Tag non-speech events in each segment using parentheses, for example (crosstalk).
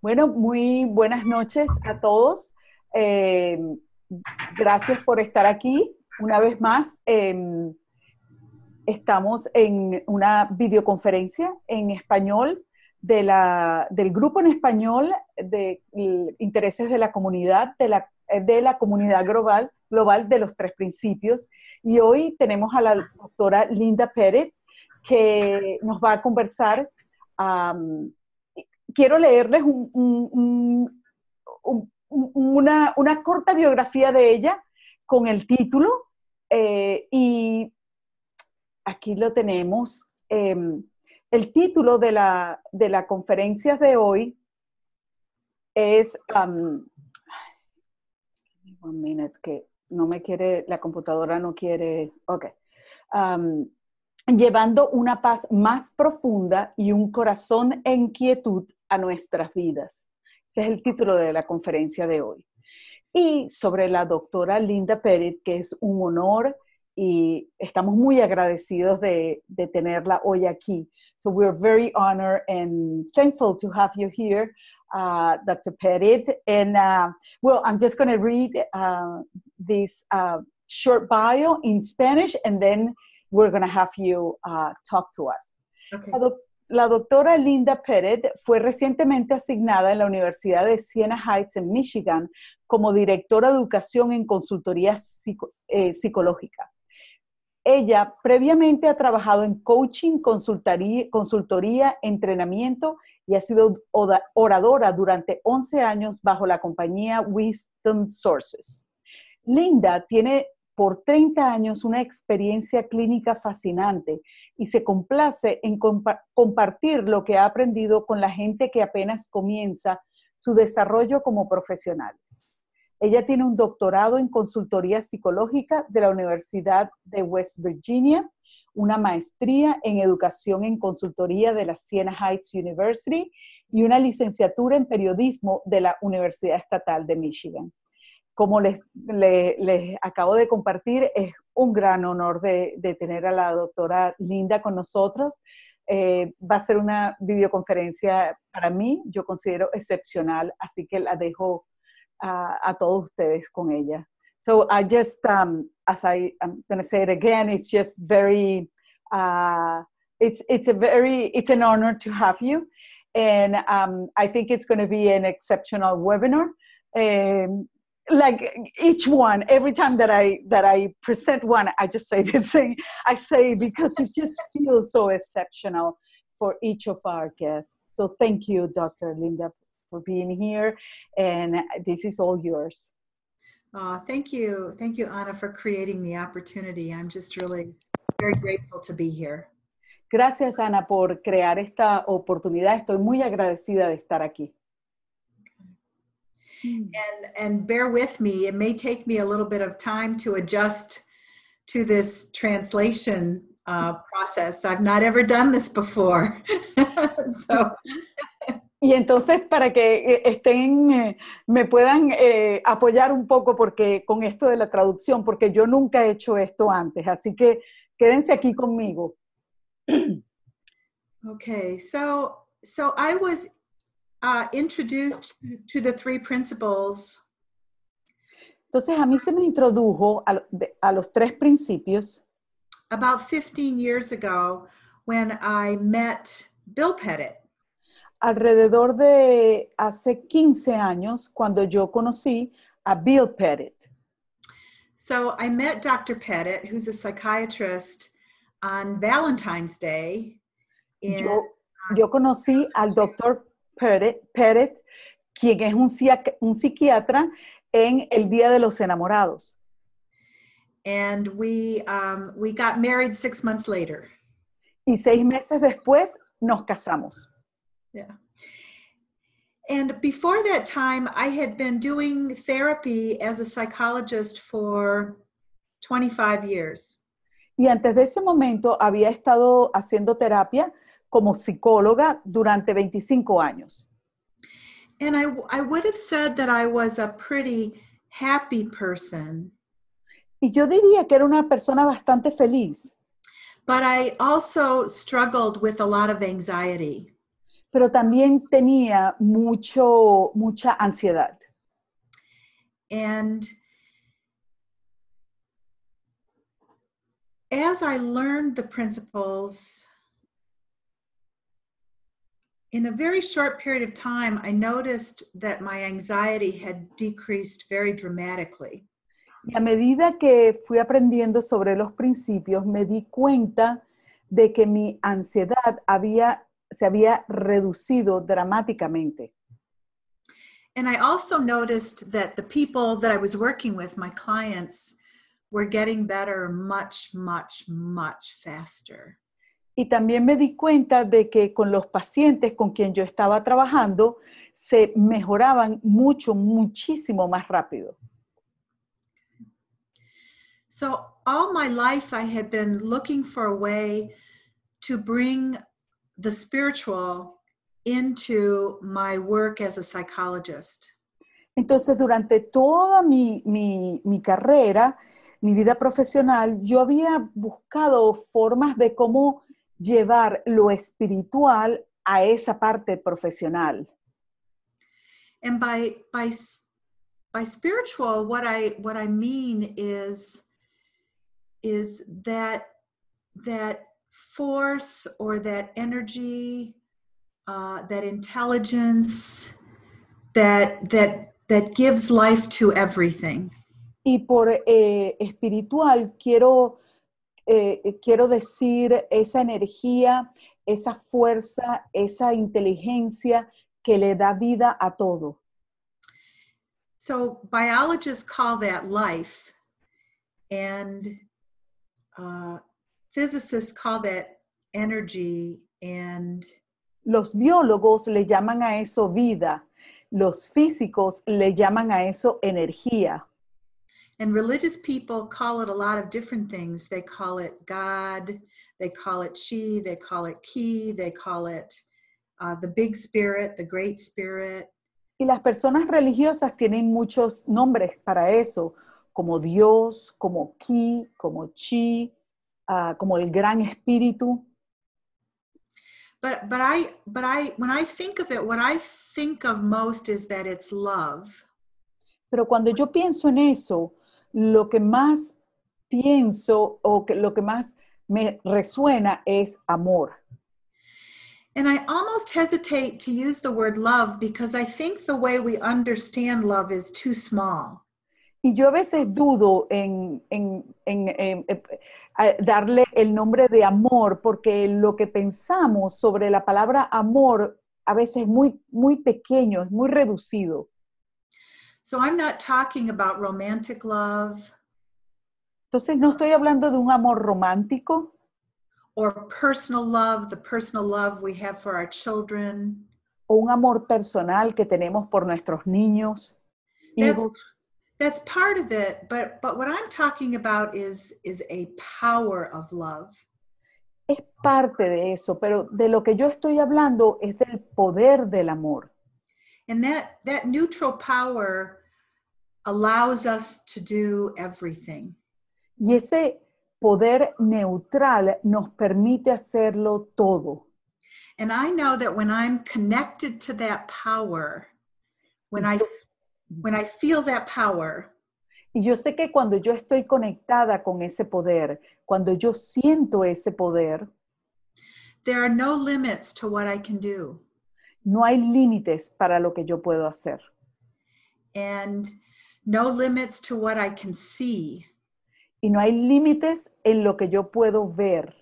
Bueno, muy buenas noches a todos. Eh, gracias por estar aquí. Una vez más, em, estamos en una videoconferencia en español del grupo en español de intereses de la comunidad, de la, comunidad global, global de los tres principios. Y hoy tenemos a la doctora Linda Pérez que nos va a conversar quiero leerles una, corta biografía de ella con el título eh, y aquí lo tenemos. Em, el título de la, de la, conferencia de hoy es... minute, que no me quiere, la computadora no quiere... Ok. llevando una paz más profunda y un corazón en quietud a nuestras vidas. Ese es el título de la conferencia de hoy. Y sobre la doctora Linda Pérez, que es un honor y estamos muy agradecidos de, tenerla hoy aquí. So we're very honored and thankful to have you here, uh, Dr. Pettit. And uh, well, I'm just going to read uh, this short bio in Spanish and then we're going to have you talk to us. Okay la doctora Linda Pettit fue recientemente asignada en la Universidad de Siena Heights en Michigan como directora de educación en consultoría eh, psicológica. Ella previamente ha trabajado en coaching, consultoría, consultoría, entrenamiento y ha sido oradora durante 11 años bajo la compañía Wisdom Sources. Linda tiene por 30 años una experiencia clínica fascinante y se complace en compartir lo que ha aprendido con la gente que apenas comienza su desarrollo como profesional. Ella tiene un doctorado en consultoría psicológica de la Universidad de West Virginia, una maestría en educación en consultoría de la Siena Heights University y una licenciatura en periodismo de la Universidad Estatal de Michigan como les, les, acabo de compartir, es un gran honor de, tener a la doctora Linda con nosotros. Eh, va a ser una videoconferencia para mí, yo considero excepcional, así que la dejo a, todos ustedes con ella. So I just, um, as I, I'm going to say it again, it's just very, uh, it's, it's a very, it's an honor to have you. And um, I think it's going to be an exceptional webinar. Eh, like each one every time that i that i present one i just say (laughs) this thing i say because it just feels so exceptional for each of our guests so thank you dr linda for being here and this is all yours uh, thank you thank you anna for creating the opportunity i'm just really very grateful to be here gracias Anna, por crear esta oportunidad estoy muy agradecida de estar aquí Hmm. And, and bear with me, it may take me a little bit of time to adjust to this translation uh, process. I've not ever done this before. (laughs) so. Y entonces, para que eh, estén, eh, me puedan eh, apoyar un poco porque con esto de la traducción, porque yo nunca he hecho esto antes, así que quédense aquí conmigo. (clears throat) okay, so so I was uh, introduced to the three principles. Entonces a mí se me introdujo a, a los tres principios. About 15 years ago, when I met Bill Pettit. Alrededor de hace 15 años, cuando yo conocí a Bill Pettit. So I met Dr. Pettit, who's a psychiatrist, on Valentine's Day. In, yo, uh, yo conocí al doctor Pettit, quien es un, un psiquiatra en El Día de los Enamorados. And we, um, we got married six months later. Y seis meses después nos casamos. Yeah. And before that time, I had been doing therapy as a psychologist for 25 years. Y antes de ese momento había estado haciendo terapia como psicóloga durante 25 años. And I, I would have said that I was a pretty happy person. Y yo diría que era una persona bastante feliz. But I also struggled with a lot of anxiety. Pero también tenía mucho, mucha ansiedad. And as I learned the principles in a very short period of time, I noticed that my anxiety had decreased very dramatically. Y a medida que fui aprendiendo sobre los principios, me di cuenta de que mi ansiedad había, se había reducido dramáticamente. And I also noticed that the people that I was working with, my clients, were getting better much, much, much faster. Y también me di cuenta de que con los pacientes con quien yo estaba trabajando, se mejoraban mucho, muchísimo más rápido. So, all my life I had been looking for a way to bring the spiritual into my work as a psychologist. Entonces, durante toda mi, carrera, mi vida profesional, yo había buscado formas de cómo llevar lo espiritual a esa parte profesional. And by by by spiritual what I what I mean is is that that force or that energy uh, that intelligence that that that gives life to everything. Y por eh, espiritual quiero eh, eh, quiero decir, esa energía, esa fuerza, esa inteligencia que le da vida a todo. So biologists call that life, and uh, physicists call that energy, and los biólogos le llaman a eso vida, los físicos le llaman a eso energía. And religious people call it a lot of different things. They call it God, they call it she, they call it ki, they call it uh, the big spirit, the great spirit. Y las personas religiosas tienen muchos nombres para eso, como Dios, como ki, como chi, uh, como el gran espíritu. But but I but I when I think of it, what I think of most is that it's love. Pero cuando yo pienso en eso, lo que más pienso o lo que más me resuena es amor. I almost hesitate use word love because think the way we understand love is too small. Y yo a veces dudo en, eh, darle el nombre de amor porque lo que pensamos sobre la palabra amor a veces es muy, muy pequeño, es muy reducido. So I'm not talking about romantic love. Entonces no estoy hablando de un amor romántico. Or personal love, the personal love we have for our children. O un amor personal que tenemos por nuestros niños. That's, that's part of it, but but what I'm talking about is is a power of love. Es parte de eso, pero de lo que yo estoy hablando es del poder del amor. And that that neutral power allows us to do everything. Y ese poder neutral nos permite hacerlo todo. And I know that when I'm connected to that power, when I when I feel that power, y yo sé que cuando yo estoy conectada con ese poder, cuando yo siento ese poder, there are no limits to what I can do. No hay límites para lo que yo puedo hacer. And No limits to what I can see. Y no hay límites en lo que yo puedo ver.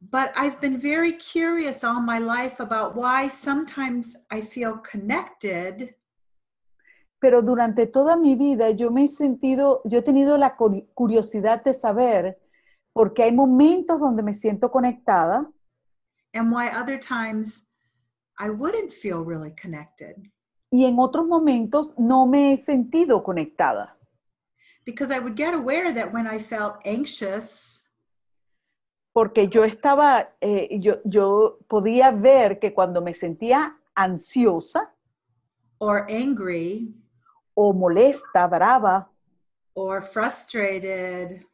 But I've been very curious all my life about why sometimes I feel connected. Pero durante toda mi vida yo me he sentido, yo he tenido la curiosidad de saber porque hay momentos donde me siento conectada. And why other times I wouldn't feel really connected y en otros momentos no me he sentido conectada. Because I would get aware that when I felt anxious, porque yo estaba, eh, yo, yo podía ver que cuando me sentía ansiosa, or angry, o molesta, brava, or frustrated,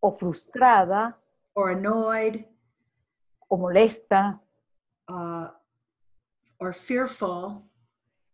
o frustrada, or annoyed, o molesta, uh, or fearful,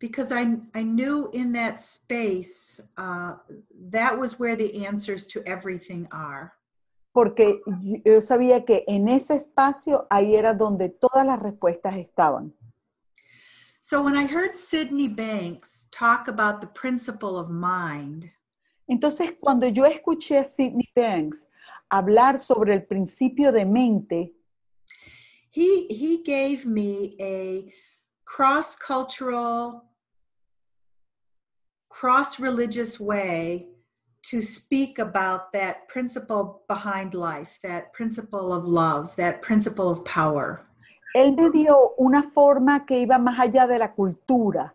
because I, I knew in that space uh, that was where the answers to everything are. Porque yo sabía que en ese espacio ahí era donde todas las respuestas estaban. So when I heard Sydney Banks talk about the principle of mind, entonces cuando yo escuché a Sydney Banks hablar sobre el principio de mente, he he gave me a cross-cultural cross religious way to speak about that principle behind life, that principle of love, that principle of power. Él me dio una forma que iba más allá de la cultura,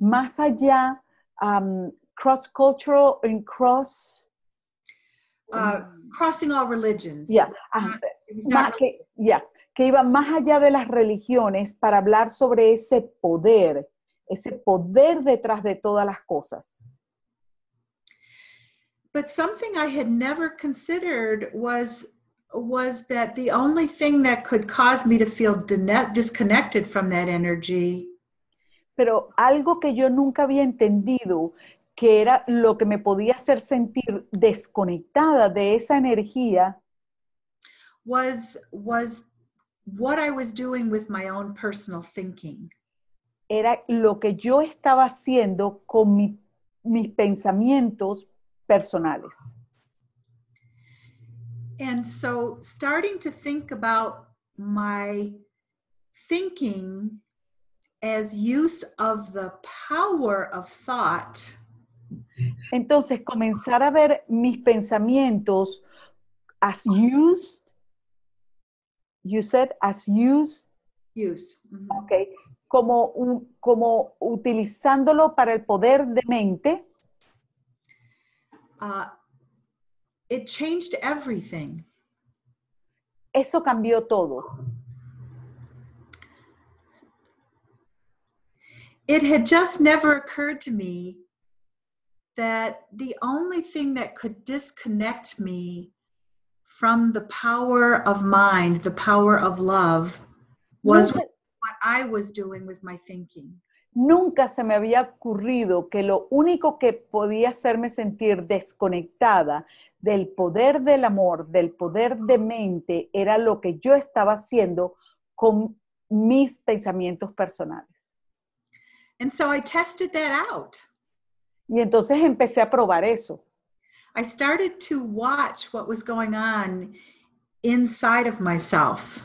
más allá um, cross cultural and cross uh, crossing all religions. Yeah. Uh, not, eh, que, yeah, que iba más allá de las religiones para hablar sobre ese poder ese poder detrás de todas las cosas. But something I had never considered was was that the only thing that could cause me to feel disconnected from that energy. Pero algo que yo nunca había entendido que era lo que me podía hacer sentir desconectada de esa energía was was what I was doing with my own personal thinking. era lo que yo estaba haciendo con mis pensamientos personales. And so starting to think about my thinking as use of the power of thought. Entonces comenzar a ver mis pensamientos as used you said as used use. Mm-hmm. Okay. como, un, como utilizándolo para el poder de mente? Uh, it changed everything. Eso cambió todo. It had just never occurred to me that the only thing that could disconnect me from the power of mind, the power of love, was no, I was doing with my thinking. Nunca se me había ocurrido que lo único que podía hacerme sentir desconectada del poder del amor, del poder de mente, era lo que yo estaba haciendo con mis pensamientos personales. tested out. Y entonces empecé a probar eso. I started to watch what was going on inside of myself.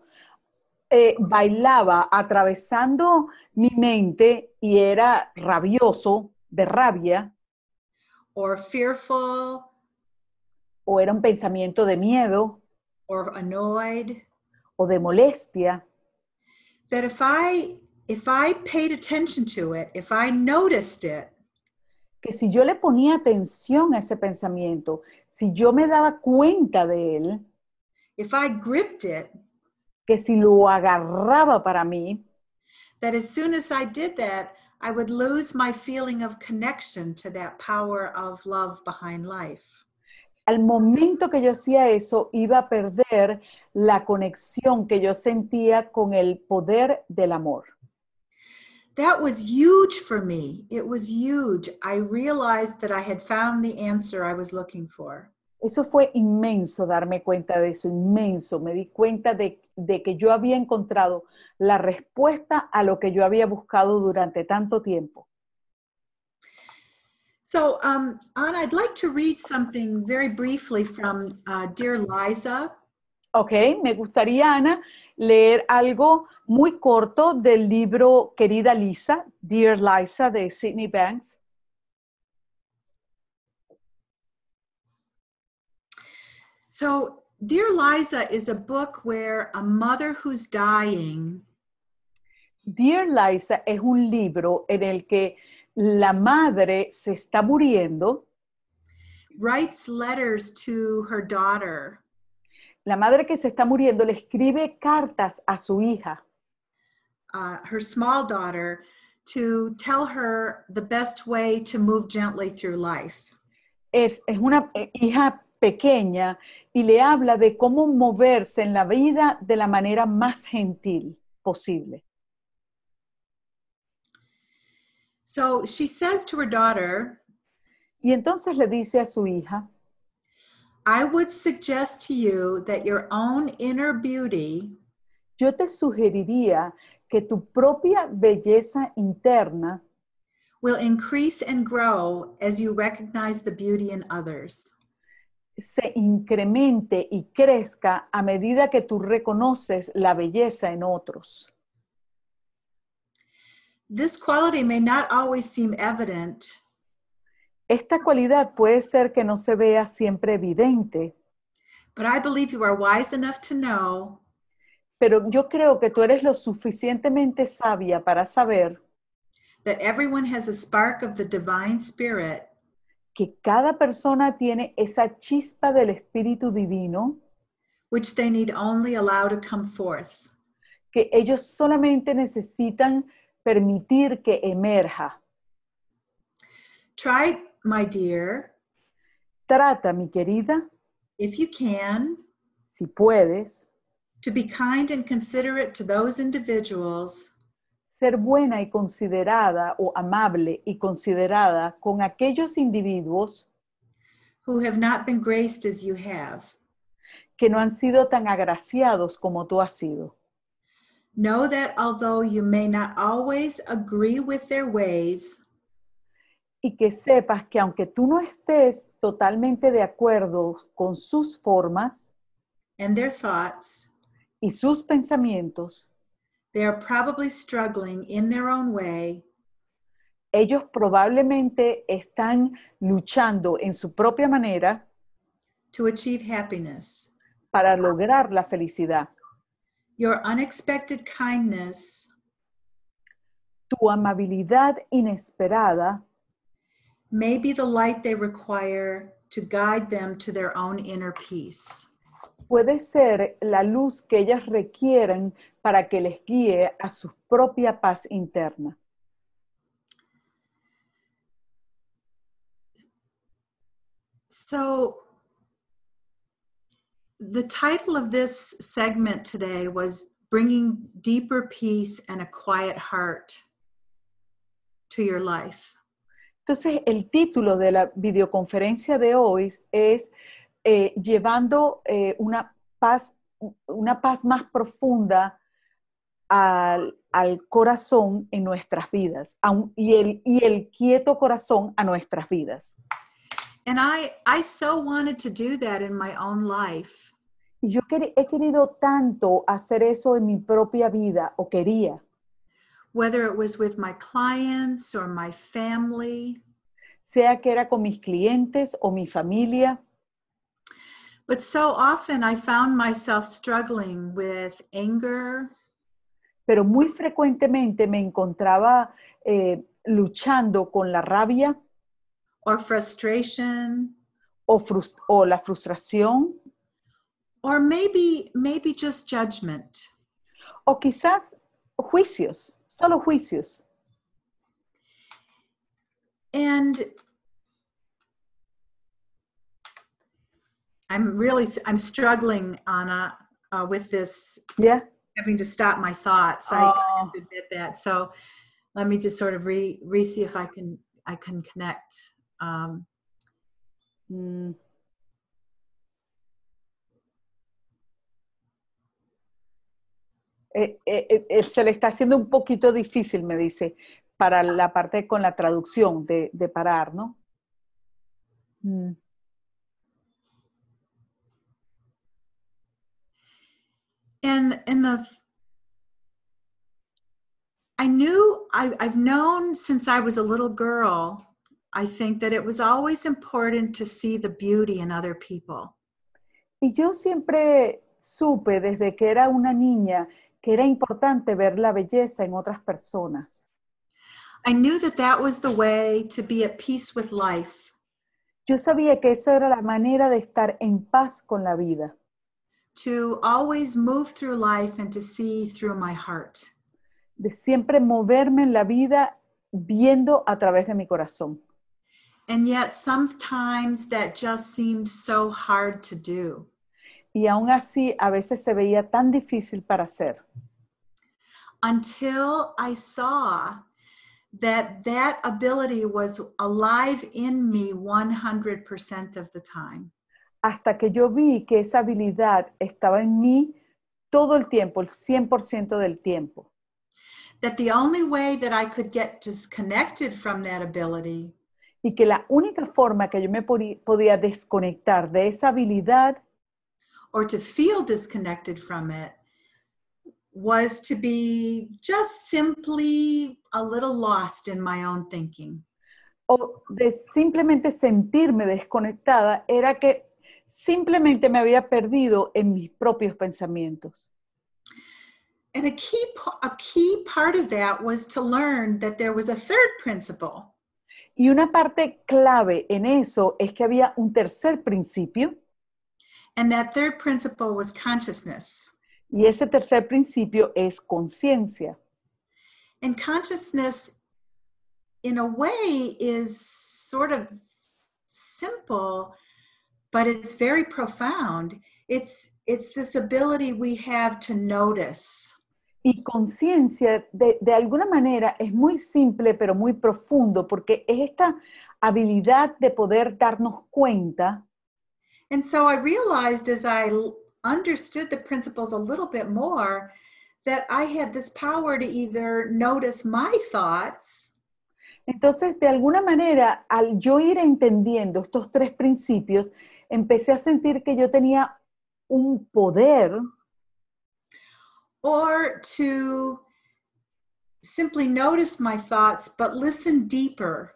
Eh, bailaba atravesando mi mente y era rabioso, de rabia. Or fearful. O era un pensamiento de miedo. Or annoyed. O de molestia. if I if I paid attention to it, if I noticed it, que si yo le ponía atención a ese pensamiento, si yo me daba cuenta de él, if I gripped it, que si lo agarraba para mí, that as soon as I did that, I would lose my feeling of connection to that power of love behind life. Al momento que yo hacía eso, iba a perder la conexión que yo sentía con el poder del amor. That was huge for me. It was huge. I realized that I had found the answer I was looking for. Eso fue inmenso darme cuenta de eso, inmenso. Me di cuenta de de que yo había encontrado la respuesta a lo que yo había buscado durante tanto tiempo. So, um, I'd like to read something very briefly from uh, Dear Liza. Ok, me gustaría, Ana, leer algo muy corto del libro Querida Lisa, Dear Liza, de Sidney Banks. So, Dear Liza is a book where a mother who's dying. Dear Liza es un libro en el que la madre se está muriendo. Writes letters to her daughter. La madre que se está muriendo le escribe cartas a su hija. Uh, her small daughter to tell her the best way to move gently through life. Es, es una hija pequeña y le habla de cómo moverse en la vida de la manera más gentil posible. So she says to her daughter, y entonces le dice a su hija, I would suggest to you that your own inner beauty Yo te sugeriría que tu propia belleza interna will increase and grow as you recognize the beauty in others se incremente y crezca a medida que tú reconoces la belleza en otros. This quality may not always seem evident. Esta cualidad puede ser que no se vea siempre evidente. Pero yo creo que tú eres lo suficientemente sabia para saber that everyone has a spark of the divine spirit que cada persona tiene esa chispa del espíritu divino which they need only allow to come forth que ellos solamente necesitan permitir que emerja try my dear trata mi querida if you can si puedes to be kind and considerate to those individuals ser buena y considerada o amable y considerada con aquellos individuos have que no han sido tan agraciados como tú has sido. Know that although you may not always agree with their ways, y que sepas que aunque tú no estés totalmente de acuerdo con sus formas their thoughts, y sus pensamientos, They're probably struggling in their own way. Ellos probablemente están luchando en su propia manera to achieve happiness. para lograr la felicidad. Your unexpected kindness tu amabilidad inesperada may be the light they require to guide them to their own inner peace. Puede ser la luz que ellas requieren para que les guíe a su propia paz interna? So, the title of this segment today was Bringing Deeper Peace and a Quiet Heart to Your Life. Entonces, el título de la videoconferencia de hoy es eh, Llevando eh, una, paz, una paz más profunda al, al corazón en nuestras vidas y, el, y el quieto corazón a nuestras vidas. And I, I so wanted to do that in my own life. Y yo quer, he querido tanto hacer eso en mi propia vida, o quería. Whether it was with my clients or my family. Sea que era con mis clientes o mi familia. But so often I found myself struggling with anger pero muy frecuentemente me encontraba eh, luchando con la rabia or frustration o, frust o la frustración or maybe maybe just judgment o quizás juicios, solo juicios. And I'm really I'm struggling, Anna, uh, with this. Yeah having to stop my thoughts. Oh. I admit that. So let me just sort of re re see if I can I can connect. Um, hmm. eh, eh, eh, eh, se le está haciendo un poquito difícil, me dice, para la parte con la traducción de, de parar, ¿no? Mm. and in the I knew I, I've known since I was a little girl I think that it was always important to see the beauty in other people. Y yo siempre supe desde que era una niña que era importante ver la belleza en otras personas. I knew that that was the way to be at peace with life. Yo sabía que esa era la manera de estar en paz con la vida to always move through life and to see through my heart. De siempre moverme en la vida viendo a través de mi corazón. And yet sometimes that just seemed so hard to do. Y aún así a veces se veía tan difícil para hacer. Until I saw that that ability was alive in me 100% of the time. hasta que yo vi que esa habilidad estaba en mí todo el tiempo, el 100% del tiempo. y que la única forma que yo me podía desconectar de esa habilidad be my thinking. O de simplemente sentirme desconectada era que Simplemente me había perdido en mis propios pensamientos. And a key, a key part of that was to learn that there was a third principle. Y una parte clave en eso es que había un tercer principio. And that third principle was consciousness. Y ese tercer principio es conciencia. And consciousness, in a way, is sort of simple but it's very profound. It's, it's this ability we have to notice. Y conciencia, de, de alguna manera, es muy simple pero muy profundo, porque es esta habilidad de poder darnos cuenta. And so I realized as I understood the principles a little bit more that I had this power to either notice my thoughts. Entonces, de alguna manera, al yo ir entendiendo estos tres principios, empecé a sentir que yo tenía un poder. Or to simply notice my thoughts, but listen deeper.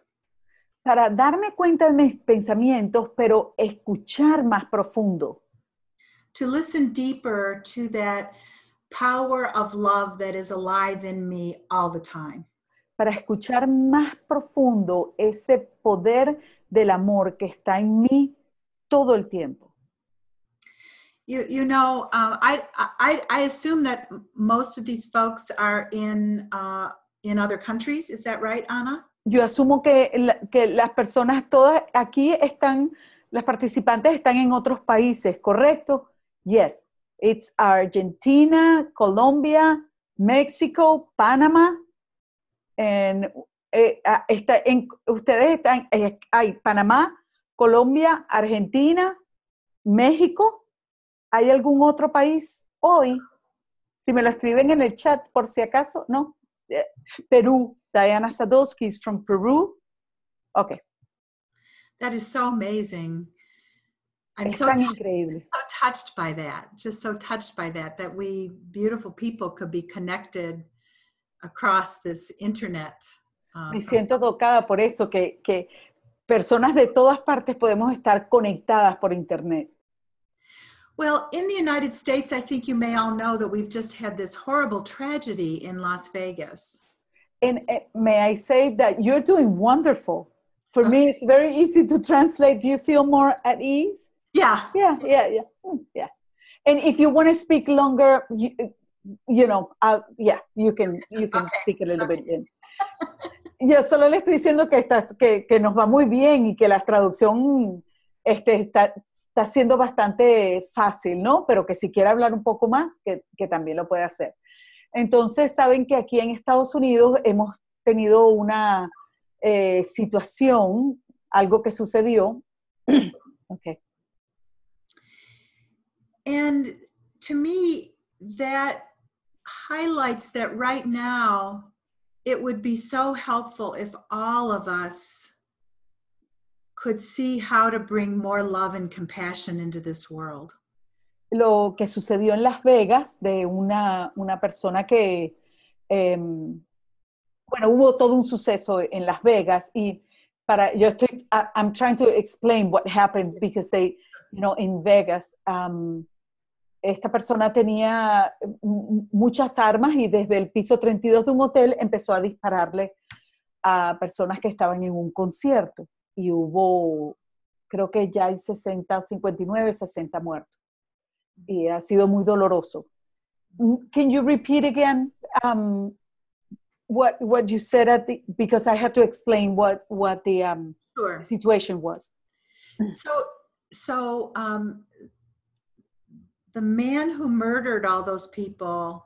Para darme cuenta de mis pensamientos, pero escuchar más profundo. To listen deeper to that power of love that is alive in me all the time. Para escuchar más profundo ese poder del amor que está en mí todo el tiempo. You, you know, um, I, I, I assume that most of these folks are in, uh, in other countries. Is that right, Anna? Yo asumo que, que las personas todas aquí están, las participantes están en otros países, ¿correcto? Yes. It's Argentina, Colombia, Mexico, Panamá. En, eh, ah, está en, ustedes están, eh, hay Panamá, Colombia, Argentina, México. ¿Hay algún otro país hoy? Si me lo escriben en el chat, por si acaso, no. Eh, Perú. Diana Sadowski is from Peru. Okay. That is so amazing. I'm so, so touched by that, just so touched by that, that we beautiful people could be connected across this internet. Um, me siento tocada por eso, que, que personas de todas partes podemos estar conectadas por Internet. Well, in the United States, I think you may all know that we've just had this horrible tragedy in Las Vegas. And uh, may I say that you're doing wonderful. For okay. me, it's very easy to translate. Do you feel more at ease? Yeah. Yeah, yeah, yeah. Mm, yeah. And if you want to speak longer, you, eh, you know, I'll, yeah, you can you can okay. speak a little okay. bit (laughs) in. (laughs) yo solo le estoy diciendo que, está, que, nos va muy bien y que la traducción este, está, está, siendo bastante fácil, ¿no? Pero que si quiere hablar un poco más, que, también lo puede hacer. Entonces, saben que aquí en Estados Unidos hemos tenido una eh, situación, algo que sucedió. (coughs) okay. And to me, that highlights that right now it would be so helpful if all of us could see how to bring more love and compassion into this world. Lo que sucedió en Las Vegas de una, una persona que, eh, bueno, hubo todo un suceso en Las Vegas y para, yo estoy, I, I'm trying to explain what happened because they, you know, in Vegas, um, esta persona tenía eh, muchas armas y desde el piso 32 de un hotel empezó a dispararle a personas que estaban en un concierto y hubo, creo que ya hay 60, 59, 60 muertos. Y ha sido muy doloroso. Mm, can you repeat again um, what what you said at the because I had to explain what what the um, situation was. So so um, the man who murdered all those people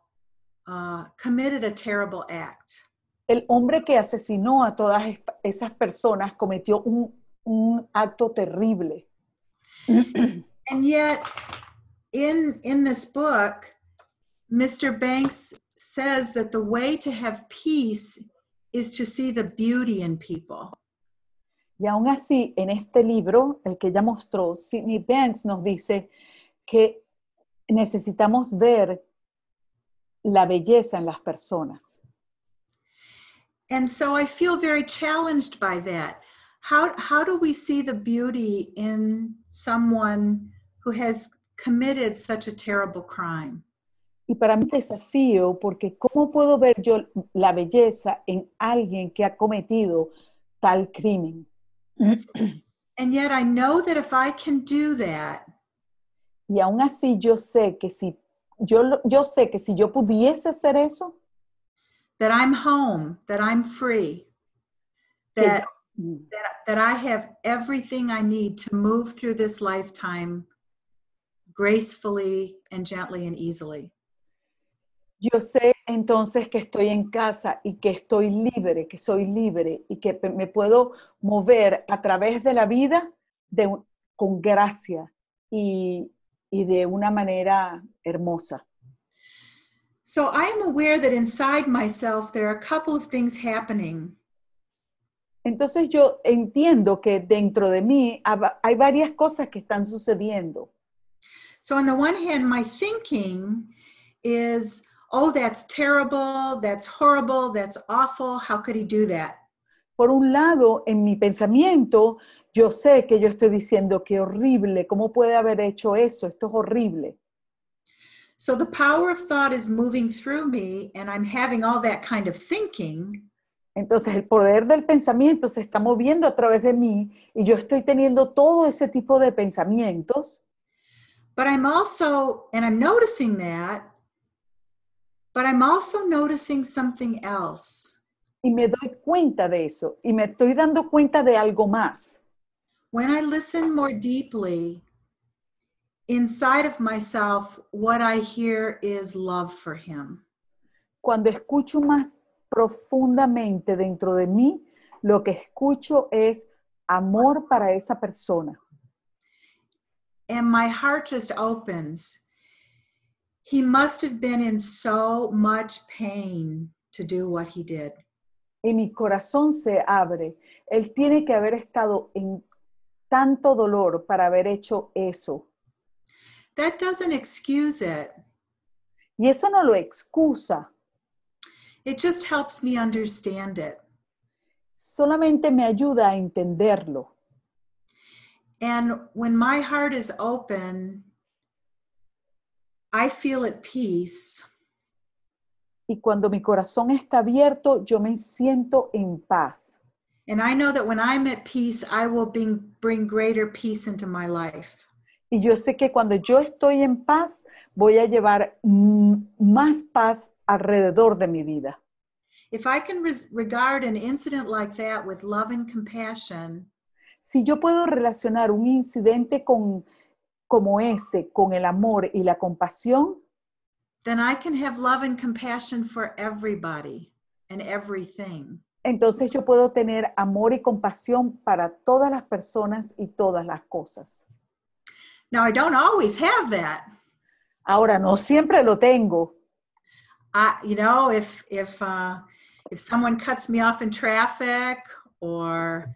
uh, committed a terrible act. El hombre que asesinó a todas esas personas cometió un, un acto terrible. and yet, in, in this book, Mr. Banks says that the way to have peace is to see the beauty in people. Y aún así, en este libro, el que ya mostró, Sidney Banks nos dice que necesitamos ver la belleza en las personas. And so I feel very challenged by that. How, how do we see the beauty in someone who has committed such a terrible crime? Y para mí desafío porque cómo puedo ver yo la belleza en alguien que ha cometido tal crimen. And yet I know that if I can do that, y aún así yo sé que si yo, yo sé que si yo pudiese hacer eso, that I'm home, that I'm free, that, mm, that, that I have everything I need to move through this lifetime gracefully and gently and easily. Yo sé entonces que estoy en casa y que estoy libre, que soy libre y que me puedo mover a través de la vida de, con gracia y, y de una manera hermosa. So I am aware that inside myself there are a couple of things happening. Entonces yo entiendo que dentro de mí hay varias cosas que están sucediendo. So on the one hand, my thinking is, oh, that's terrible, that's horrible, that's awful, how could he do that? Por un lado, en mi pensamiento, Yo sé que yo estoy diciendo que horrible, ¿cómo puede haber hecho eso? Esto es horrible. Entonces el poder del pensamiento se está moviendo a través de mí y yo estoy teniendo todo ese tipo de pensamientos. something Y me doy cuenta de eso y me estoy dando cuenta de algo más. when I listen more deeply inside of myself, what I hear is love for him. Cuando escucho más profundamente dentro de mí, lo que escucho es amor para esa persona. And my heart just opens. He must have been in so much pain to do what he did. Y mi corazón se abre. Él tiene que haber estado en tanto dolor para haber hecho eso. That doesn't excuse it. Y eso no lo excusa. It just helps me understand it. Solamente me ayuda a entenderlo. And when my heart is open, I feel at peace. Y cuando mi corazón está abierto, yo me siento en paz. And I know that when I'm at peace, I will bring, bring greater peace into my life. Y yo sé que cuando yo estoy en paz, voy a llevar más paz alrededor de mi vida. If I can regard an incident like that with love and compassion, si yo puedo relacionar un incidente con como ese con el amor y la compasión, then I can have love and compassion for everybody and everything entonces yo puedo tener amor y compasión para todas las personas y todas las cosas. Now I don't always have that. Ahora no siempre lo tengo. Uh, you know, if if uh, if someone cuts me off in traffic or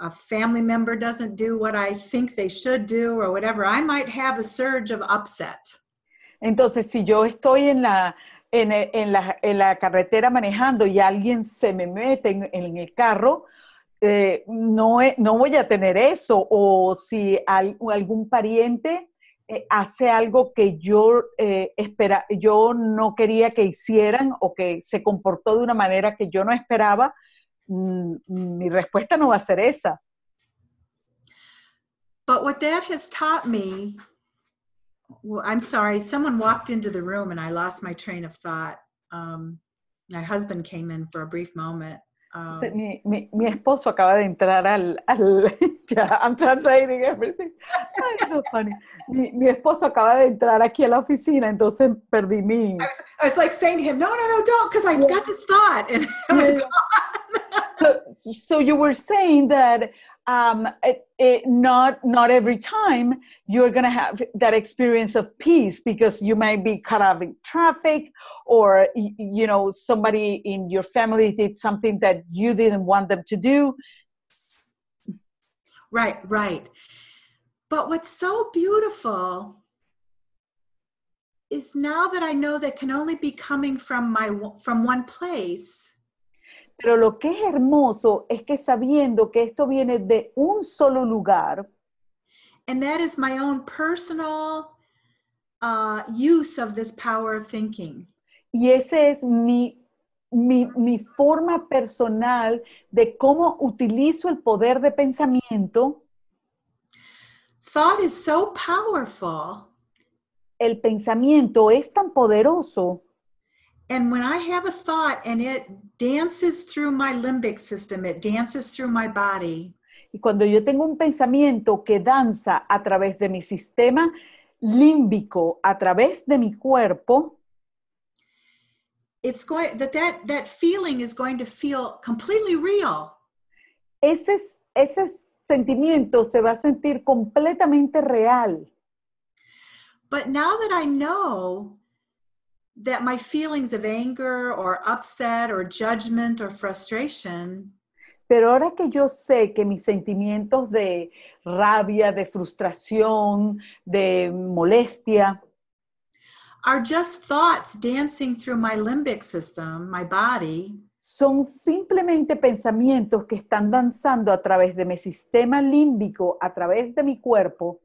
a family member doesn't do what I think they should do or whatever, I might have a surge of upset. Entonces, si yo estoy en la en, la, carretera manejando y alguien se me mete en, el carro, eh, no, no voy a tener eso. O si algún pariente eh, hace algo que yo, eh, espera, yo no quería que hicieran o que se comportó de una manera que yo no esperaba, mm, mi respuesta no va a ser esa. But what has taught me well, I'm sorry, someone walked into the room and I lost my train of thought. Um, my husband came in for a brief moment. Um, mi, mi, mi, esposo acaba de entrar al, al (laughs) I'm translating everything. Ay, so funny. Mi, mi, esposo acaba de entrar aquí a la oficina, entonces perdí mi. I was, I was like saying to him, no, no, no, don't, because I yeah. got this thought (laughs) and I was yeah. gone. (laughs) so, so you were saying that um, it, it, not not every time you're going to have that experience of peace because you might be caught in traffic or you know somebody in your family did something that you didn't want them to do right right but what's so beautiful is now that i know that can only be coming from my from one place Pero lo que es hermoso es que sabiendo que esto viene de un solo lugar. And that is my own personal uh, use of this power of thinking. Y ese es mi, forma personal de cómo utilizo el poder de pensamiento. is so powerful. El pensamiento es tan poderoso. and when I have a thought and it dances through my limbic system, it dances through my body. Y cuando yo tengo un pensamiento que danza a través de mi sistema límbico, a través de mi cuerpo, it's going that that that feeling is going to feel completely real. Ese ese sentimiento se va a sentir completamente real. But now that I know that my feelings of anger or upset or judgment or frustration Pero ahora que yo sé que mis sentimientos de rabia, de frustración, de molestia are just thoughts dancing through my limbic system, my body, son simplemente pensamientos que están danzando a través de mi sistema límbico, a través de mi cuerpo.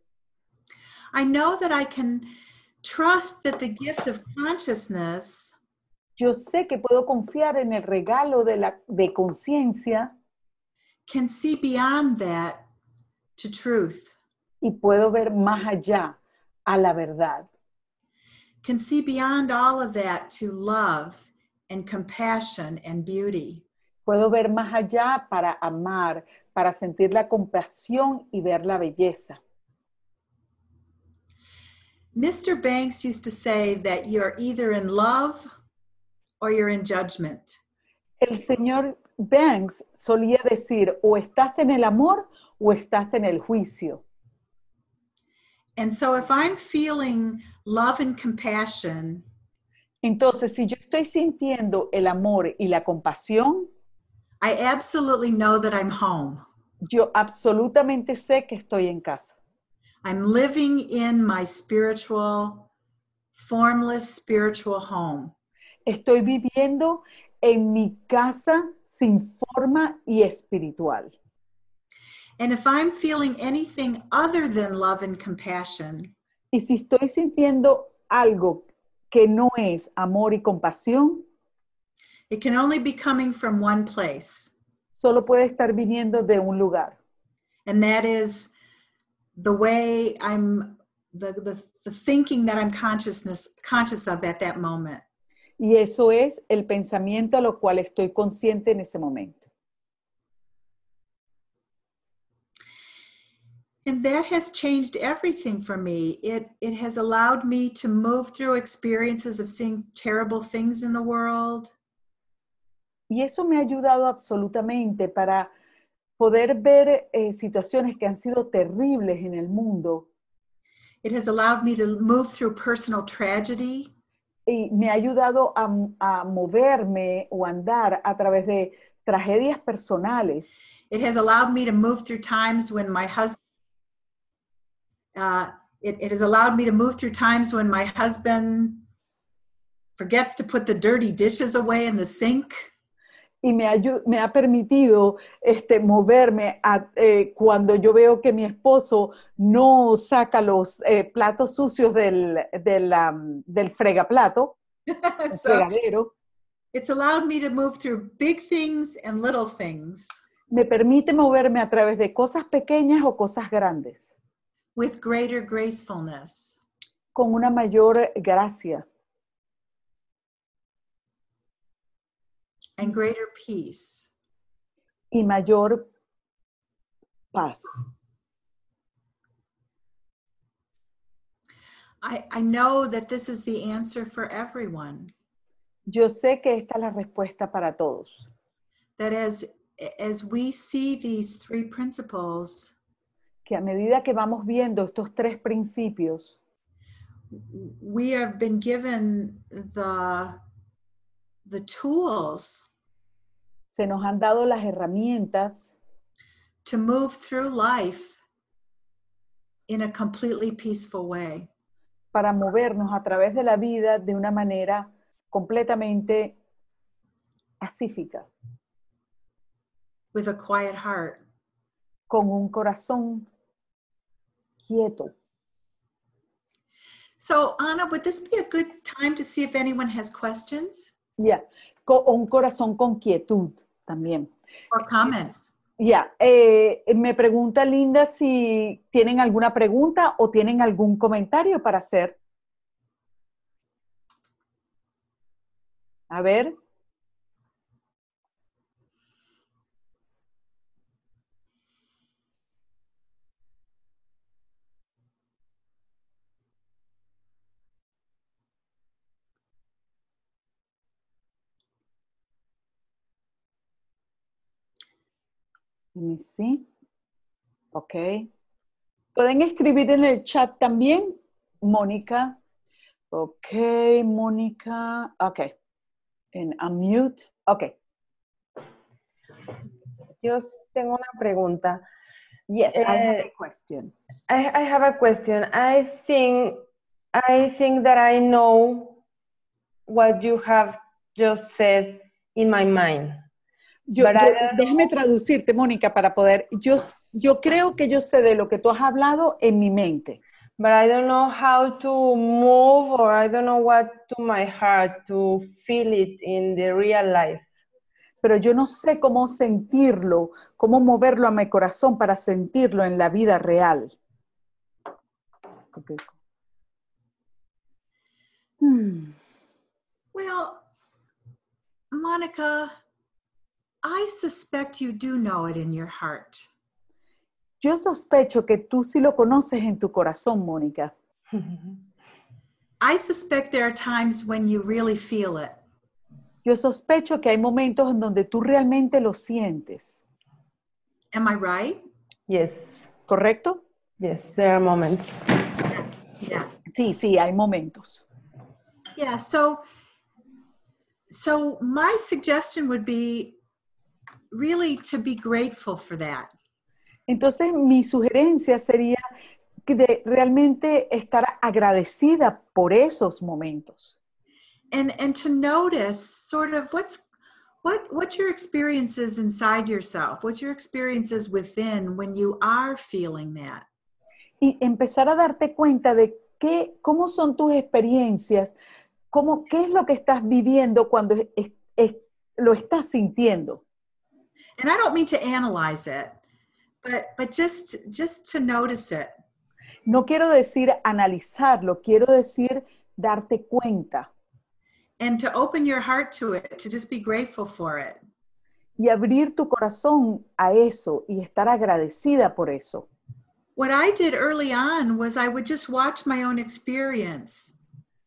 I know that I can trust that the gift of consciousness yo sé que puedo confiar en el regalo de la de conciencia can see beyond that to truth y puedo ver más allá a la verdad can see beyond all of that to love and compassion and beauty puedo ver más allá para amar para sentir la compasión y ver la belleza Mr. Banks used to say that you're either in love or you're in judgment. El señor Banks solía decir o estás en el amor o estás en el juicio. And so if I'm feeling love and compassion, entonces si yo estoy sintiendo el amor y la compasión, I absolutely know that I'm home. Yo absolutamente sé que estoy en casa. I'm living in my spiritual, formless spiritual home. Estoy viviendo en mi casa sin forma y espiritual. And if I'm feeling anything other than love and compassion, y si estoy sintiendo algo que no es amor y compasión, it can only be coming from one place. Solo puede estar viniendo de un lugar. And that is the way I'm the, the, the thinking that I'm consciousness conscious of at that moment. Y eso es el pensamiento a lo cual estoy consciente en ese momento. And that has changed everything for me. It, it has allowed me to move through experiences of seeing terrible things in the world. Y eso me ha ayudado absolutamente para poder ver eh, situaciones que han sido terribles en el mundo. It has allowed me to move through personal tragedy. Y me ha ayudado a, a moverme o andar a través de tragedias personales. It has allowed me to move through times when my husband. Uh, it, it has allowed me to move through times when my husband forgets to put the dirty dishes away in the sink. y me, me ha permitido este, moverme eh, cuando yo veo que mi esposo no saca los eh, platos sucios del, del, del fregaplato, (laughs) fregadero. It's allowed me to move through big things and little things. Me permite moverme a través de cosas pequeñas o cosas grandes. With greater gracefulness. Con una mayor gracia. and greater peace. Y mayor paz. I, I know that this is the answer for everyone. Yo sé que esta es la respuesta para todos. That as, as we see these three principles, que a medida que vamos viendo estos tres principios, we have been given the the tools se nos han dado las herramientas to move through life in a completely peaceful way. para movernos a través de la vida de una manera completamente pacífica. With a quiet heart. Con un corazón quieto. So, Anna, would this be a good time to see if anyone has questions? Yeah. un corazón con quietud también. Or comments. Ya, eh, me pregunta Linda si tienen alguna pregunta o tienen algún comentario para hacer. A ver. Let me see. Ok. Pueden escribir en el chat también, Mónica. Ok, Mónica. Ok. En unmute. Ok. Yo tengo una pregunta. Yes, I have a eh, question. I, I have a question. I think I think that I know what you have just said in my mind. Yo, déjame traducirte, Mónica, para poder. Yo, yo creo que yo sé de lo que tú has hablado en mi mente. But I don't know how to move or I don't know what to my heart to feel it in the real life. Pero yo no sé cómo sentirlo, cómo moverlo a mi corazón para sentirlo en la vida real. Okay. Hmm. Well, Monica. I suspect you do know it in your heart. Yo sospecho que tú sí lo conoces en tu corazón, Mónica. I suspect there are times when you really feel it. Yo sospecho que hay momentos en donde tú realmente lo sientes. Am I right? Yes. ¿Correcto? Yes, there are moments. Yeah. Sí, sí, hay momentos. Yeah, so so my suggestion would be really to be grateful for that. Entonces, mi sugerencia sería que de realmente estar agradecida por esos momentos. And, and to notice sort of what's what what your experiences inside yourself, what your experiences within when you are feeling that. Y empezar a darte cuenta de qué, cómo son tus experiencias, cómo, qué es lo que estás viviendo cuando es, es, lo estás sintiendo. and i don't mean to analyze it but but just just to notice it no quiero decir analizarlo quiero decir darte cuenta and to open your heart to it to just be grateful for it y abrir tu corazón a eso y estar agradecida por eso what i did early on was i would just watch my own experience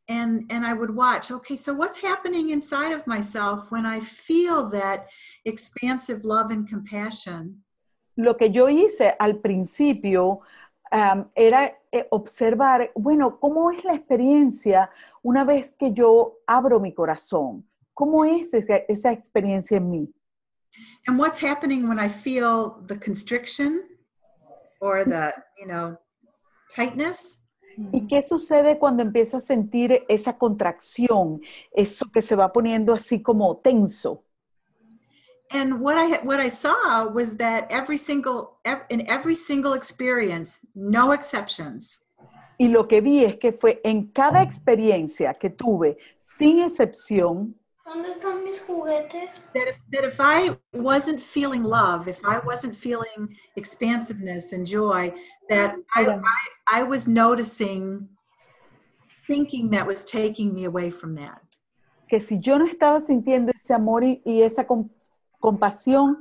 and and i would watch okay so what's happening inside of myself when i feel that expansive love and compassion lo que yo hice al principio um, era eh, observar bueno cómo es la experiencia una vez que yo abro mi corazón cómo es esa, esa experiencia en mí and what's happening when i feel the constriction or the you know tightness ¿Y qué sucede cuando empiezo a sentir esa contracción, eso que se va poniendo así como tenso? And Y lo que vi es que fue en cada experiencia que tuve, sin excepción, ¿Dónde están mis juguetes? That if, that if I wasn't feeling love, if I wasn't feeling expansiveness and joy, that I, I, I was noticing thinking that was taking me away from that. Que si yo no estaba sintiendo ese amor y, y esa comp compasión,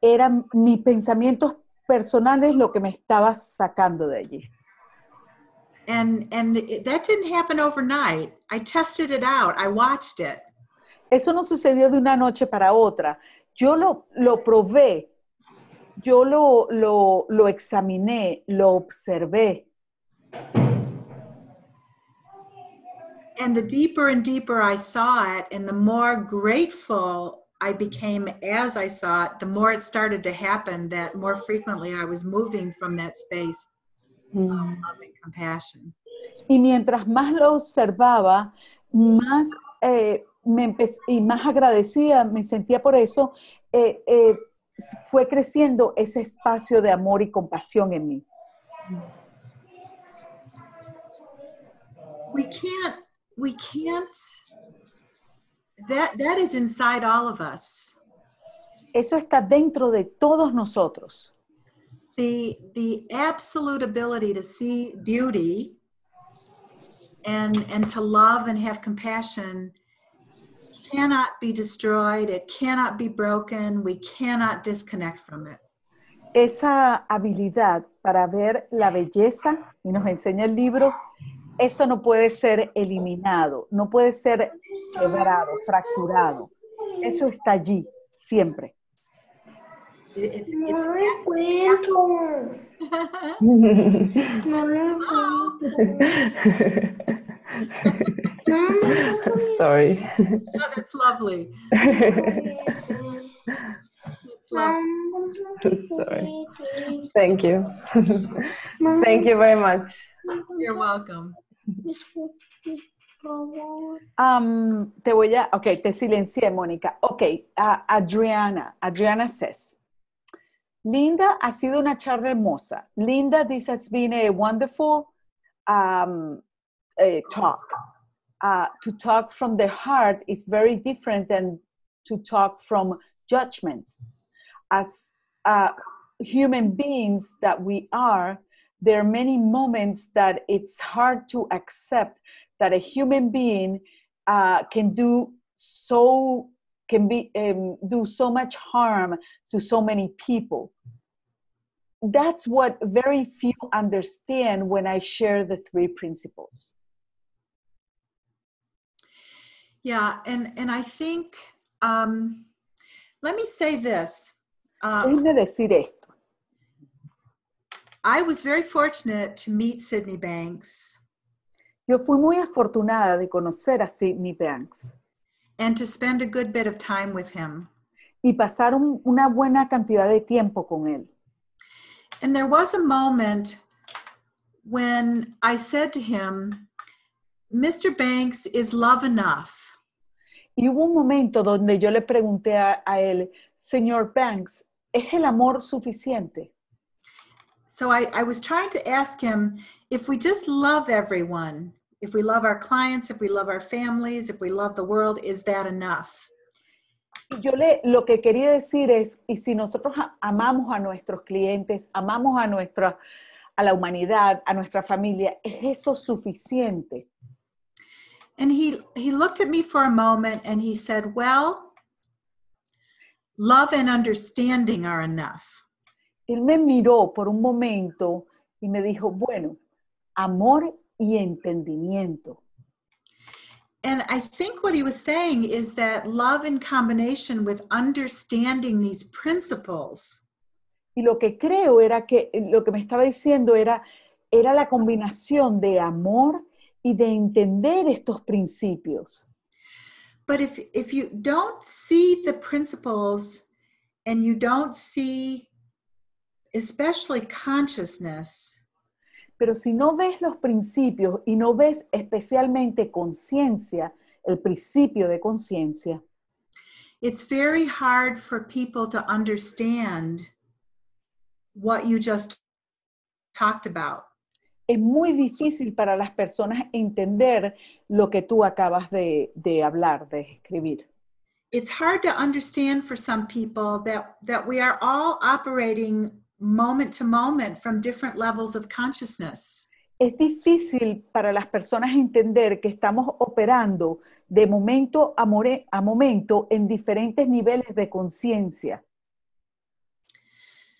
eran mis pensamientos personales lo que me estaba sacando de allí. And, and it, that didn't happen overnight. I tested it out. I watched it. Eso no sucedió de una noche para otra. Yo lo, lo probé, yo lo, lo, lo examiné, lo observé. And the deeper and deeper I saw it, and the more grateful I became as I saw it, the more it started to happen that more frequently I was moving from that space of mm. love and compassion. Y mientras más lo observaba, más eh, me y más agradecida me sentía por eso, eh, eh, fue creciendo ese espacio de amor y compasión en mí. We can't, we can't, that, that is inside all of us. Eso está dentro de todos nosotros. The, the absolute ability to see beauty and, and to love and have compassion cannot be destroyed, it cannot be broken, we cannot disconnect from it. Esa habilidad para ver la belleza, y nos enseña el libro, eso no puede ser eliminado, no puede ser quebrado, fracturado. Eso está allí, siempre. It's, it's (laughs) Sorry. No, that's lovely. Sorry. Thank you. (laughs) Thank you very much. You're welcome. Um, te voy a, ok, te silencié, Mónica. Ok, uh, Adriana, Adriana says, Linda ha sido una charla hermosa. Linda, this has been a wonderful um, a eh, talk. Uh, to talk from the heart is very different than to talk from judgment. As uh, human beings that we are, there are many moments that it's hard to accept that a human being uh, can do so can be um, do so much harm to so many people. That's what very few understand when I share the three principles. Yeah, and and I think um, let me say this. Um, decir esto. I was very fortunate to meet Sydney Banks. Yo fui muy afortunada de conocer a Sydney Banks. And to spend a good bit of time with him y pasaron una buena cantidad de tiempo con él. And there was a moment when I said to him, Mr. Banks, is love enough? Y hubo un momento donde yo le pregunté a, a él, Señor Banks, ¿es el amor suficiente? So I, I was trying to ask him if we just love everyone, if we love our clients, if we love our families, if we love the world, is that enough? Yo le, lo que quería decir es, y si nosotros amamos a nuestros clientes, amamos a nuestra, a la humanidad, a nuestra familia, ¿es eso suficiente? And he, looked at me for a moment and he said, well, love and understanding are enough. Él me miró por un momento y me dijo, bueno, amor y entendimiento. and I think what he was saying is that love in combination with understanding these principles. Y lo que creo era que lo que me estaba diciendo era era la combinación de amor y de entender estos principios. But if if you don't see the principles and you don't see especially consciousness Pero si no ves los principios y no ves especialmente conciencia, el principio de conciencia, it's very hard for people to understand what you just talked about. Es muy difícil para las personas entender lo que tú acabas de, de hablar, de escribir. It's hard to understand for some people that, that we are all operating moment to moment from different levels of consciousness. Es difícil para las personas entender que estamos operando de momento a, more, a momento en diferentes niveles de conciencia.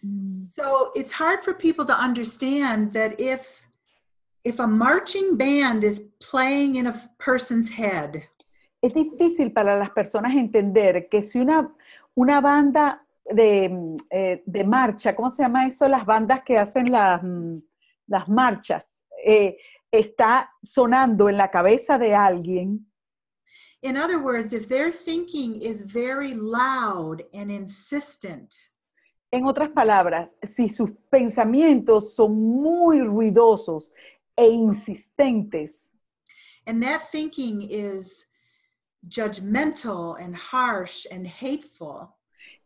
Mm. So it's hard for people to understand that if if a marching band is playing in a person's head. Es difícil para las personas entender que si una una banda Eh, de, marcha, ¿cómo se llama eso? Las bandas que hacen las, mm, marchas, eh, está sonando en la cabeza de alguien. In other words, if their thinking is very loud and insistent. En otras palabras, si sus pensamientos son muy ruidosos e insistentes. And that thinking is judgmental and harsh and hateful.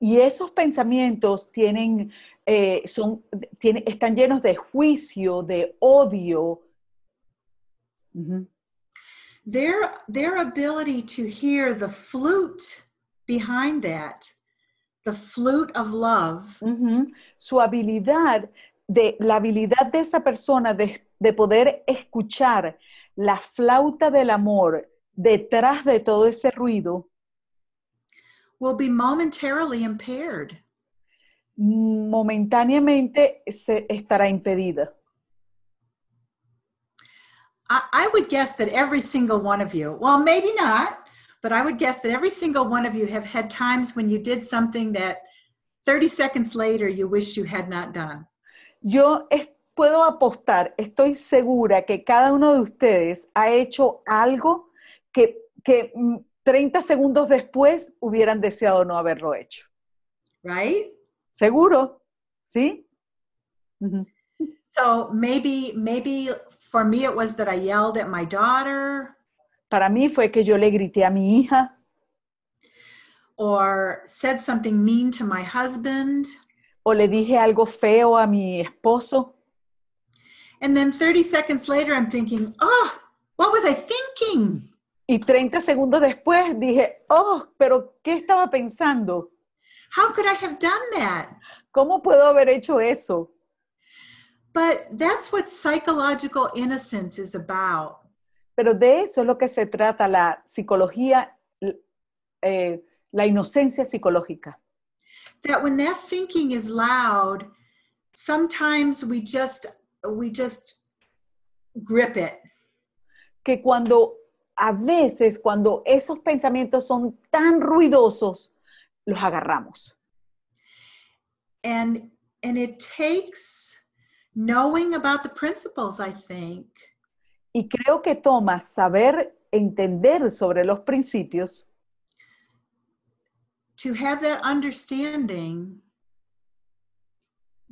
Y esos pensamientos tienen, eh, son, están llenos de juicio, de odio. their, their ability to hear the flute behind that, the flute of love. Su habilidad, de, la habilidad de esa persona de, de poder escuchar la flauta del amor detrás de todo ese ruido. will be momentarily impaired. Momentáneamente se estará impedida. I, I would guess that every single one of you, well, maybe not, but I would guess that every single one of you have had times when you did something that 30 seconds later you wish you had not done. Yo puedo apostar, estoy segura que cada uno de ustedes ha hecho algo que, que mm, 30 segundos después hubieran deseado no haberlo hecho. Right? Seguro, ¿sí? So maybe, maybe for me it was that I yelled at my daughter. Para mí fue que yo le grité a mi hija. Or said something mean to my husband. O le dije algo feo a mi esposo. And then 30 seconds later I'm thinking, oh, what was I thinking? Y 30 segundos después dije, oh, pero ¿qué estaba pensando? How could I have done that? ¿Cómo puedo haber hecho eso? But that's what psychological innocence is about. Pero de eso es lo que se trata la psicología, eh, la inocencia psicológica. That when that thinking is loud, sometimes we just we just grip it. Que cuando a veces cuando esos pensamientos son tan ruidosos, los agarramos. And, it takes knowing about the principles, I think. Y creo que toma saber entender sobre los principios. To have that understanding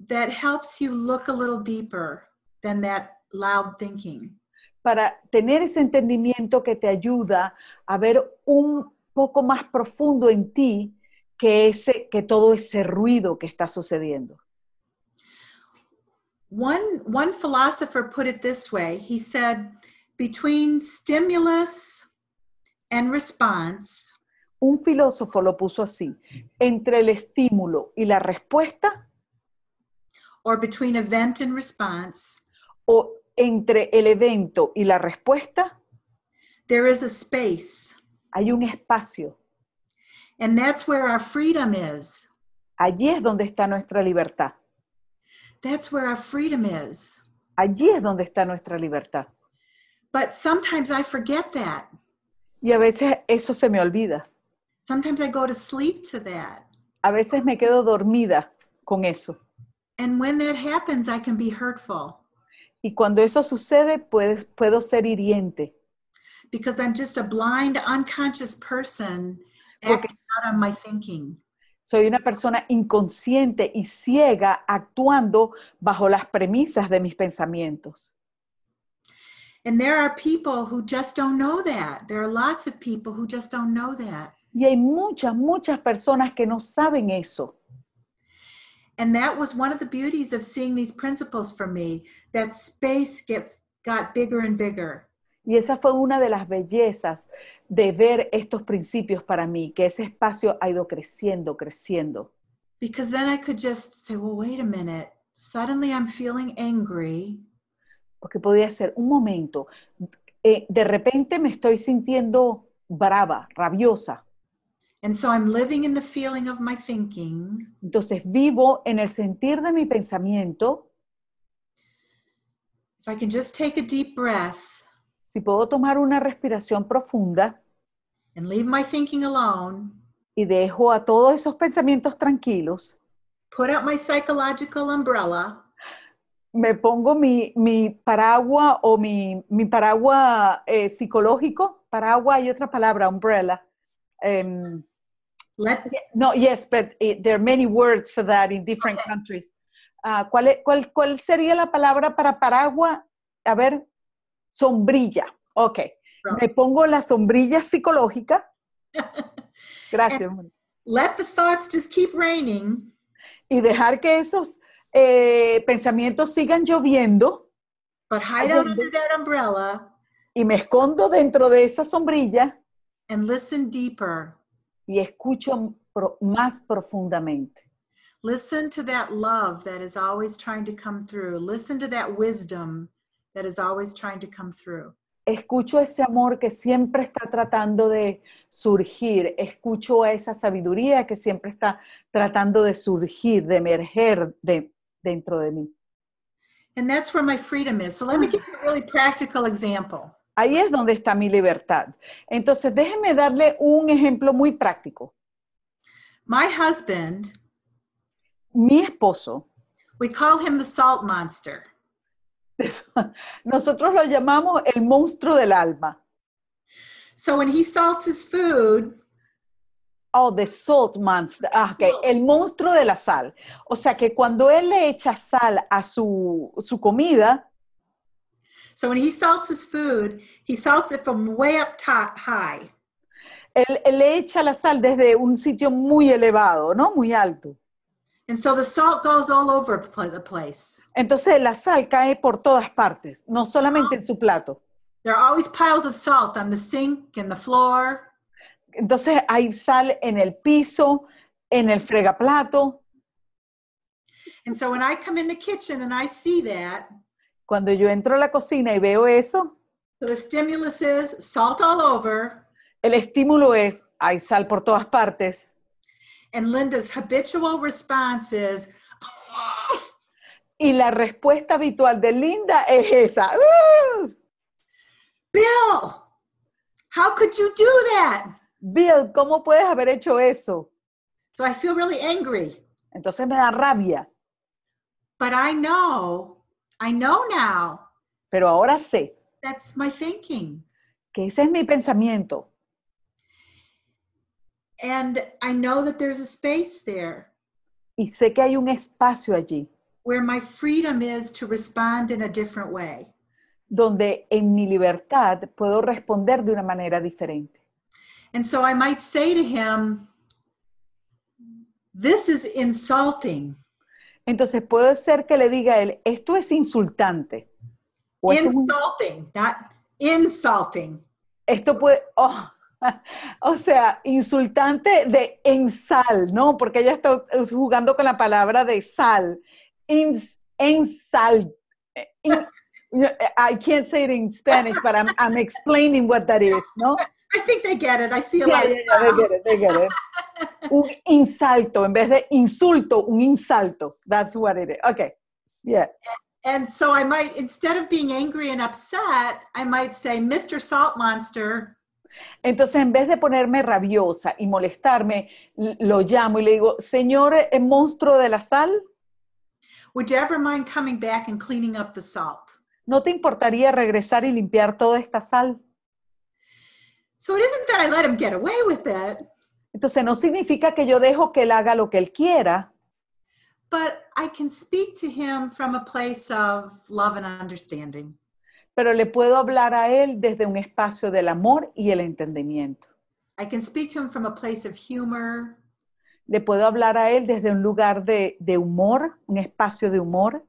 that helps you look a little deeper than that loud thinking para tener ese entendimiento que te ayuda a ver un poco más profundo en ti que, ese, que todo ese ruido que está sucediendo. One, one philosopher put it this way. He said, between stimulus and response. Un filósofo lo puso así. Entre el estímulo y la respuesta. Or between event and response. O entre el evento y la respuesta, there is a space. Hay un espacio. And that's where our freedom is. Allí es donde está nuestra libertad. That's where our freedom is. Allí es donde está nuestra libertad. But sometimes I forget that. Y a veces eso se me olvida. Sometimes I go to sleep to that. A veces me quedo dormida con eso. And when that happens, I can be hurtful. Y cuando eso sucede, pues, puedo ser hiriente. Because I'm just a blind, unconscious person acting out on my thinking. Soy una persona inconsciente y ciega actuando bajo las premisas de mis pensamientos. And there are people who just don't know that. There are lots of people who just don't know that. Y hay muchas, muchas personas que no saben eso. And that was one of the beauties of seeing these principles for me, that space gets, got bigger and bigger. Y esa fue una de las bellezas de ver estos principios para mí, que ese espacio ha ido creciendo, creciendo. Because then I could just say, well, wait a minute, suddenly I'm feeling angry. Porque podía ser un momento, eh, de repente me estoy sintiendo brava, rabiosa. And so I'm living in the feeling of my thinking. Entonces vivo en el sentir de mi pensamiento. If I can just take a deep breath. Si puedo tomar una respiración profunda. And leave my thinking alone. Y dejo a todos esos pensamientos tranquilos. Put out my psychological umbrella. Me pongo mi, mi paraguas o mi, mi paraguas eh, psicológico. Paraguas y otra palabra, umbrella. Em, Let's... No, yes, but eh, there are many words for that in different countries. Uh, ¿cuál, cuál, cuál, sería la palabra para paraguas? A ver, sombrilla. Ok. Me pongo la sombrilla psicológica. (laughs) Gracias. let the thoughts just keep raining. Y dejar que esos eh, pensamientos sigan lloviendo. But hide under that umbrella. Y me escondo dentro de esa sombrilla. And listen deeper y escucho más profundamente. Listen to that love that is always trying to come through. Listen to that wisdom that is always trying to come through. Escucho ese amor que siempre está tratando de surgir. Escucho esa sabiduría que siempre está tratando de surgir, de emerger de, dentro de mí. And that's where my freedom is. So let me give you a really practical example. Ahí es donde está mi libertad. Entonces, déjeme darle un ejemplo muy práctico. My husband, mi esposo, we call him the salt monster. (laughs) Nosotros lo llamamos el monstruo del alma. So when he salts his food, Oh, the salt monster. Ah, el monstruo de la sal. O sea que cuando él le echa sal a su, su comida, So when he salts his food, he salts it from way up top high. Él, él le echa la sal desde un sitio muy elevado, ¿no? Muy alto. And so the salt goes all over the place. Entonces la sal cae por todas partes, no solamente en su plato. There are always piles of salt on the sink and the floor. Entonces hay sal en el piso, en el fregaplato. And so when I come in the kitchen and I see that, Cuando yo entro a la cocina y veo eso, so the stimulus is salt all over. El estímulo es, hay sal por todas partes. And Linda's habitual response is, Y la respuesta habitual de Linda es esa. Bill, how could you do that? Bill, ¿cómo puedes haber hecho eso? So I feel really angry. Entonces me da rabia. But I know I know now. Pero ahora sé. That's my thinking. Que ese es mi pensamiento. And I know that there's a space there. Y sé que hay un espacio allí. Where my freedom is to respond in a different way. Donde en mi libertad puedo responder de una manera diferente. And so I might say to him, This is insulting. Entonces puede ser que le diga a él, esto es insultante. insulting, insulting. Esto puede, oh, (laughs) o sea, insultante de ensal, ¿no? Porque ella está jugando con la palabra de sal. ensal. Eh, (laughs) I can't say it in Spanish, but I'm, I'm explaining what that is, ¿no? I think they get it. I see a yeah, lot yeah, yeah, they get it. They get it. (laughs) un insulto, en vez de insulto, un insulto. That's what it is. Okay. Yeah. And so I might, instead of being angry and upset, I might say, Mr. Salt Monster. Entonces, en vez de ponerme rabiosa y molestarme, lo llamo y le digo, señor el eh, monstruo de la sal. Would you ever mind coming back and cleaning up the salt? ¿No te importaría regresar y limpiar toda esta sal? Entonces no significa que yo dejo que él haga lo que él quiera. understanding. Pero le puedo hablar a él desde un espacio del amor y el entendimiento. Le puedo hablar a él desde un lugar de, humor, un espacio de humor.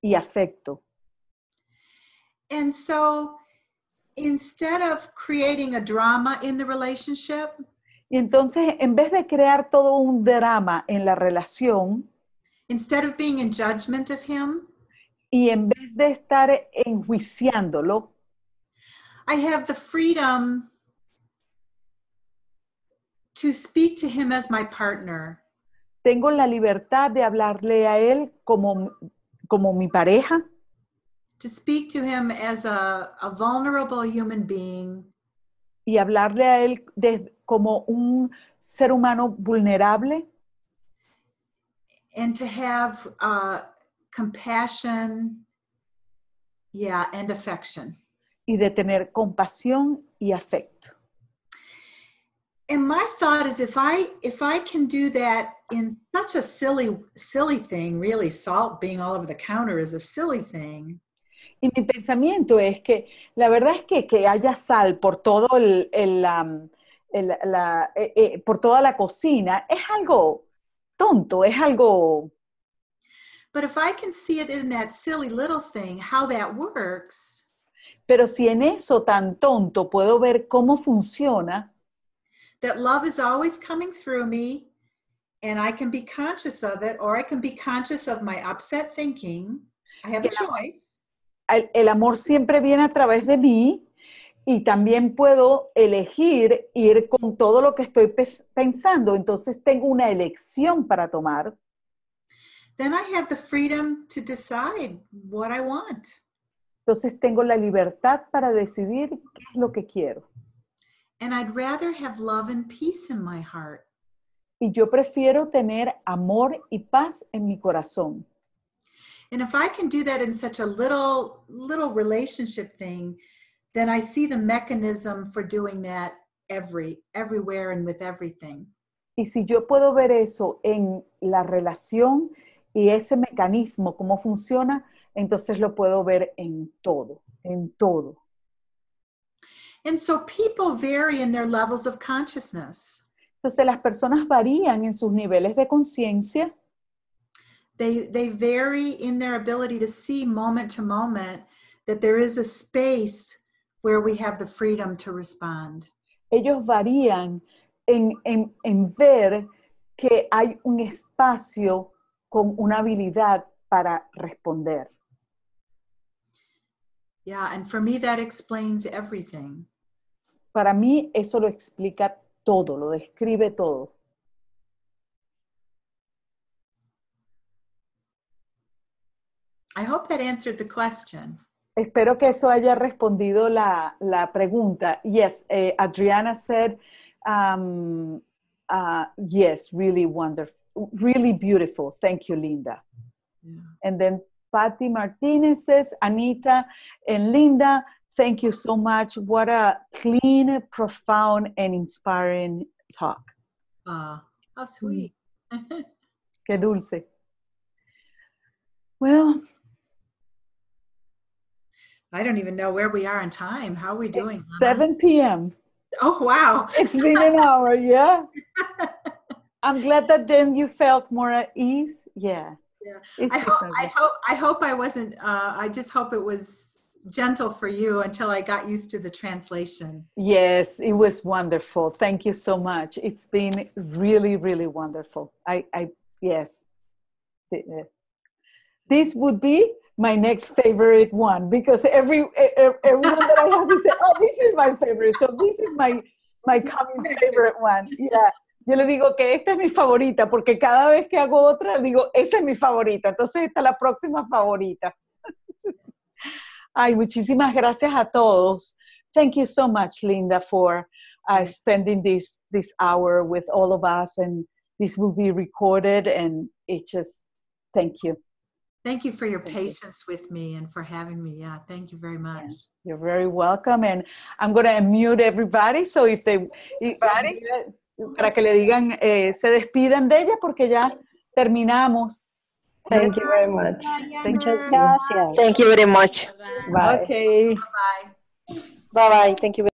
Y afecto. And so Instead of creating a drama in the relationship, y entonces, en vez de crear todo un drama en la relación, instead of being in judgment of him, y en vez de estar enjuiciándolo, I have the freedom to speak to him as my partner. Tengo la libertad de hablarle a él como, como mi pareja. to speak to him as a, a vulnerable human being. Y hablarle a él de, como un ser humano vulnerable. And to have uh, compassion, yeah, and affection. Y de tener compasión y afecto. And my thought is if I if I can do that in such a silly silly thing, really salt being all over the counter is a silly thing. Y mi pensamiento es que la verdad es que, que haya sal por todo el, el, um, el la, eh, eh, por toda la cocina es algo tonto, es algo. But if I can see it in that silly little thing, how that works. Pero si en eso tan tonto puedo ver cómo funciona. That love is always coming through me, and I can be conscious of it, or I can be conscious of my upset thinking. I have a choice el, amor siempre viene a través de mí y también puedo elegir ir con todo lo que estoy pensando. Entonces tengo una elección para tomar. Entonces tengo la libertad para decidir qué es lo que quiero. Y yo prefiero tener amor y paz en mi corazón. and if i can do that in such a little little relationship thing then i see the mechanism for doing that every everywhere and with everything y si yo puedo ver eso en la relación y ese mecanismo cómo funciona entonces lo puedo ver en todo en todo and so people vary in their levels of consciousness entonces las personas varían en sus niveles de conciencia they, they vary in their ability to see moment to moment that there is a space where we have the freedom to respond. Ellos varían en, en, en ver que hay un espacio con una habilidad para responder. Yeah, and for me that explains everything. Para mí eso lo explica todo, lo describe todo. I hope that answered the question. Espero que eso haya respondido la, la pregunta. Yes, eh, Adriana said, um, uh, yes, really wonderful, really beautiful. Thank you, Linda. Yeah. And then Patty Martinez says, Anita and Linda, thank you so much. What a clean, profound, and inspiring talk. Ah, how sweet. Qué dulce. Well, I don't even know where we are in time. How are we doing? It's 7 p.m. Oh, wow. It's been an hour, yeah. (laughs) I'm glad that then you felt more at ease. Yeah. Yeah. I hope, I hope I hope I wasn't uh, I just hope it was gentle for you until I got used to the translation. Yes, it was wonderful. Thank you so much. It's been really, really wonderful. I, I yes. Uh, this would be my next favorite one because every everyone that I have to say, oh, this is my favorite. So this is my my common favorite one. Yeah. Yo le digo que esta es mi favorita porque cada vez que hago otra digo, esa es mi favorita. Entonces esta es la próxima favorita. Ay, muchísimas gracias a todos. Thank you so much, Linda, for uh, spending this this hour with all of us, and this will be recorded. And it just, thank you. Thank you for your patience with me and for having me. Yeah, thank you very much. You're very welcome. And I'm going to mute everybody. So if they, everybody. para que le digan, eh, se despidan de ella porque ya terminamos. Thank you very much. Muchas gracias. Thank you very much. Bye. Bye. Okay. Bye bye. Bye bye. Thank you.